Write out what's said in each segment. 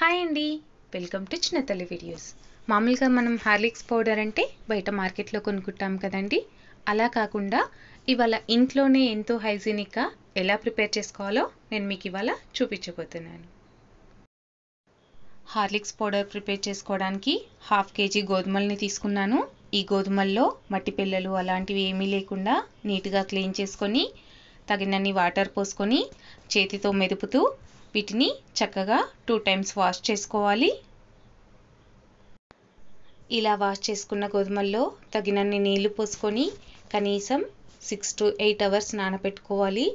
hi అండి welcome to చిన్న తల్లి వీడియోస్ మామూలుగా మనం హార్లిక్స్ పౌడర్ అంటే బయట మార్కెట్లో కొనుక్కుంటాం కదండి అలా కాకుండా ఇవాళ ఇంట్లోనే ఎంతో హైజీనిక్గా ఎలా ప్రిపేర్ చేసుకోవాలో నేను మీకు ఇవాళ చూపించబోతున్నాను హార్లిక్స్ పౌడర్ ప్రిపేర్ చేసుకోవడానికి హాఫ్ కేజీ గోధుమల్ని తీసుకున్నాను ఈ గోధుమల్లో మట్టి పిల్లలు అలాంటివి ఏమీ లేకుండా నీట్గా క్లీన్ చేసుకొని తగినన్ని వాటర్ పోసుకొని చేతితో మెదుపుతూ వీటిని చక్కగా టూ టైమ్స్ వాష్ చేసుకోవాలి ఇలా వాష్ చేసుకున్న గోధుమల్లో తగినన్ని నీళ్లు పోసుకొని కనీసం సిక్స్ టు ఎయిట్ అవర్స్ నానబెట్టుకోవాలి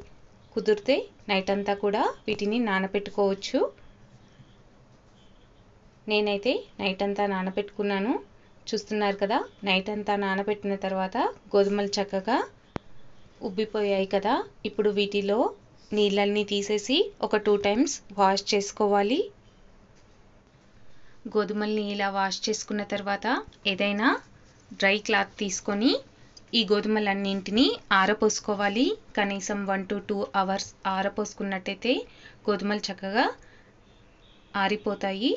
కుదిరితే నైట్ అంతా కూడా వీటిని నానబెట్టుకోవచ్చు నేనైతే నైట్ అంతా నానబెట్టుకున్నాను చూస్తున్నారు కదా నైట్ అంతా నానబెట్టిన తర్వాత గోధుమలు చక్కగా ఉబ్బిపోయాయి కదా ఇప్పుడు వీటిలో నీళ్ళని తీసేసి ఒక టూ టైమ్స్ వాష్ చేసుకోవాలి గోధుమల్ని ఇలా వాష్ చేసుకున్న తర్వాత ఏదైనా డ్రై క్లాత్ తీసుకొని ఈ గోధుమలన్నింటినీ ఆరపోసుకోవాలి కనీసం వన్ టు టూ అవర్స్ ఆరపోసుకున్నట్టయితే గోధుమలు చక్కగా ఆరిపోతాయి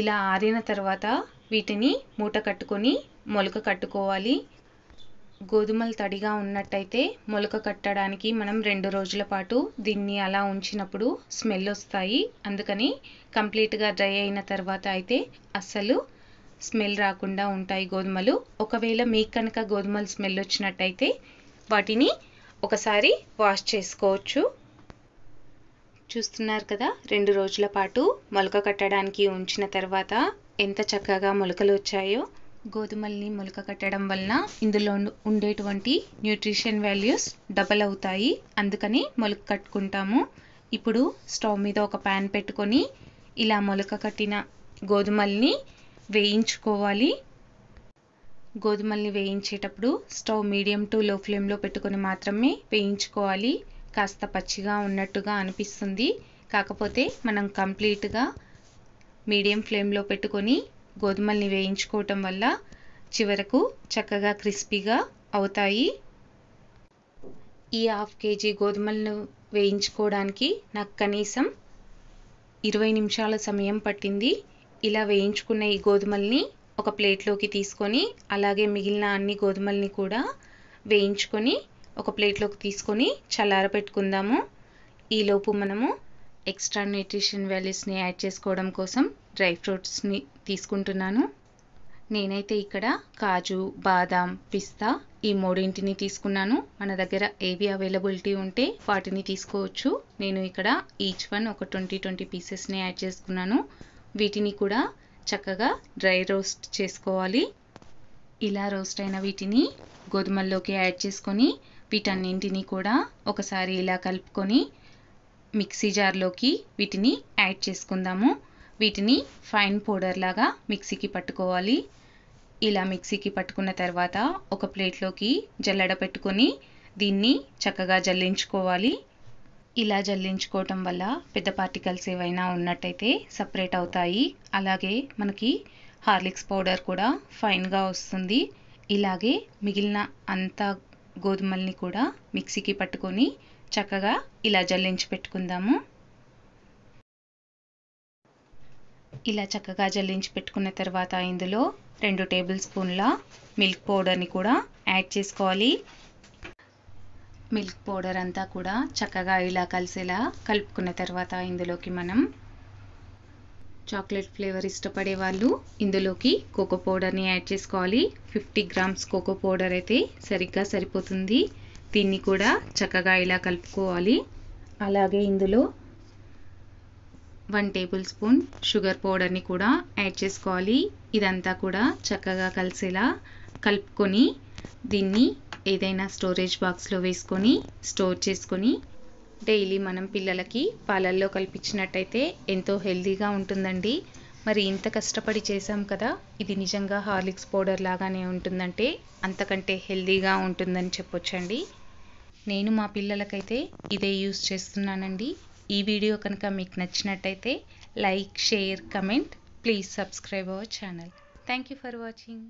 ఇలా ఆరిన తర్వాత వీటిని మూట కట్టుకొని మొలక కట్టుకోవాలి గోధుమలు తడిగా ఉన్నట్టయితే మొలక కట్టడానికి మనం రెండు రోజుల పాటు దీన్ని అలా ఉంచినప్పుడు స్మెల్ వస్తాయి అందుకని కంప్లీట్గా డ్రై అయిన తర్వాత అయితే అస్సలు స్మెల్ రాకుండా ఉంటాయి గోధుమలు ఒకవేళ మీకు కనుక గోధుమలు స్మెల్ వచ్చినట్టయితే వాటిని ఒకసారి వాష్ చేసుకోవచ్చు చూస్తున్నారు కదా రెండు రోజుల పాటు మొలక కట్టడానికి ఉంచిన తర్వాత ఎంత చక్కగా మొలకలు వచ్చాయో గోధుమల్ని మొలక కట్టడం వలన ఇందులో ఉండేటువంటి న్యూట్రిషన్ వాల్యూస్ డబల్ అవుతాయి అందుకని మొలక కట్టుకుంటాము ఇప్పుడు స్టవ్ మీద ఒక ప్యాన్ పెట్టుకొని ఇలా మొలక కట్టిన గోధుమల్ని వేయించుకోవాలి గోధుమల్ని వేయించేటప్పుడు స్టవ్ మీడియం టు లో ఫ్లేమ్లో పెట్టుకొని మాత్రమే వేయించుకోవాలి కాస్త పచ్చిగా ఉన్నట్టుగా అనిపిస్తుంది కాకపోతే మనం కంప్లీట్గా మీడియం ఫ్లేమ్లో పెట్టుకొని గోధుమల్ని వేయించుకోవటం వల్ల చివరకు చక్కగా క్రిస్పీగా అవుతాయి ఈ హాఫ్ కేజీ గోధుమలను వేయించుకోవడానికి నాకు కనీసం ఇరవై నిమిషాల సమయం పట్టింది ఇలా వేయించుకున్న ఈ గోధుమల్ని ఒక ప్లేట్లోకి తీసుకొని అలాగే మిగిలిన అన్ని గోధుమల్ని కూడా వేయించుకొని ఒక ప్లేట్లోకి తీసుకొని చల్లారపెట్టుకుందాము ఈలోపు మనము ఎక్స్ట్రా న్యూట్రిషన్ వాల్యూస్ని యాడ్ చేసుకోవడం కోసం డ్రై ఫ్రూట్స్ని తీసుకుంటున్నాను నేనైతే ఇక్కడ కాజు బాదాం పిస్తా ఈ మూడింటిని తీసుకున్నాను మన దగ్గర ఏవి అవైలబిలిటీ ఉంటే వాటిని తీసుకోవచ్చు నేను ఇక్కడ ఈచ్ వన్ ఒక ట్వంటీ ట్వంటీ పీసెస్ని యాడ్ చేసుకున్నాను వీటిని కూడా చక్కగా డ్రై రోస్ట్ చేసుకోవాలి ఇలా రోస్ట్ అయిన వీటిని గోధుమల్లోకి యాడ్ చేసుకొని వీటన్నింటినీ కూడా ఒకసారి ఇలా కలుపుకొని మిక్సీ జార్లోకి వీటిని యాడ్ చేసుకుందాము వీటిని ఫైన్ పౌడర్ లాగా మిక్సీకి పట్టుకోవాలి ఇలా మిక్సీకి పట్టుకున్న తర్వాత ఒక ప్లేట్లోకి జల్లడ పెట్టుకొని దీన్ని చక్కగా జల్లించుకోవాలి ఇలా జల్లించుకోవటం వల్ల పెద్ద పార్టికల్స్ ఏవైనా ఉన్నట్టయితే సపరేట్ అవుతాయి అలాగే మనకి హార్లిక్స్ పౌడర్ కూడా ఫైన్గా వస్తుంది ఇలాగే మిగిలిన అంత గోధుమల్ని కూడా మిక్సీకి పట్టుకొని చక్కగా ఇలా జల్లించి పెట్టుకుందాము ఇలా చక్కగా జల్లించి పెట్టుకున్న తర్వాత ఇందులో రెండు టేబుల్ స్పూన్ల మిల్క్ పౌడర్ని కూడా యాడ్ చేసుకోవాలి మిల్క్ పౌడర్ అంతా కూడా చక్కగా ఇలా కలిసేలా కలుపుకున్న తర్వాత ఇందులోకి మనం చాక్లెట్ ఫ్లేవర్ ఇష్టపడే వాళ్ళు ఇందులోకి కోకో పౌడర్ని యాడ్ చేసుకోవాలి ఫిఫ్టీ గ్రామ్స్ కోకో పౌడర్ అయితే సరిగ్గా సరిపోతుంది దీన్ని కూడా చక్కగా ఇలా కలుపుకోవాలి అలాగే ఇందులో వన్ టేబుల్ స్పూన్ షుగర్ పౌడర్ని కూడా యాడ్ చేసుకోవాలి ఇదంతా కూడా చక్కగా కలిసేలా కలుపుకొని దీన్ని ఏదైనా స్టోరేజ్ బాక్స్లో వేసుకొని స్టోర్ చేసుకొని డైలీ మనం పిల్లలకి పాలల్లో కల్పించినట్టయితే ఎంతో హెల్దీగా ఉంటుందండి మరి ఇంత కష్టపడి చేసాం కదా ఇది నిజంగా హార్లిక్స్ పౌడర్ లాగానే ఉంటుందంటే అంతకంటే హెల్తీగా ఉంటుందని చెప్పొచ్చండి నేను మా పిల్లలకైతే ఇదే యూస్ చేస్తున్నానండి ఈ వీడియో కనుక మీకు నచ్చినట్టయితే like share comment please subscribe our channel thank you for watching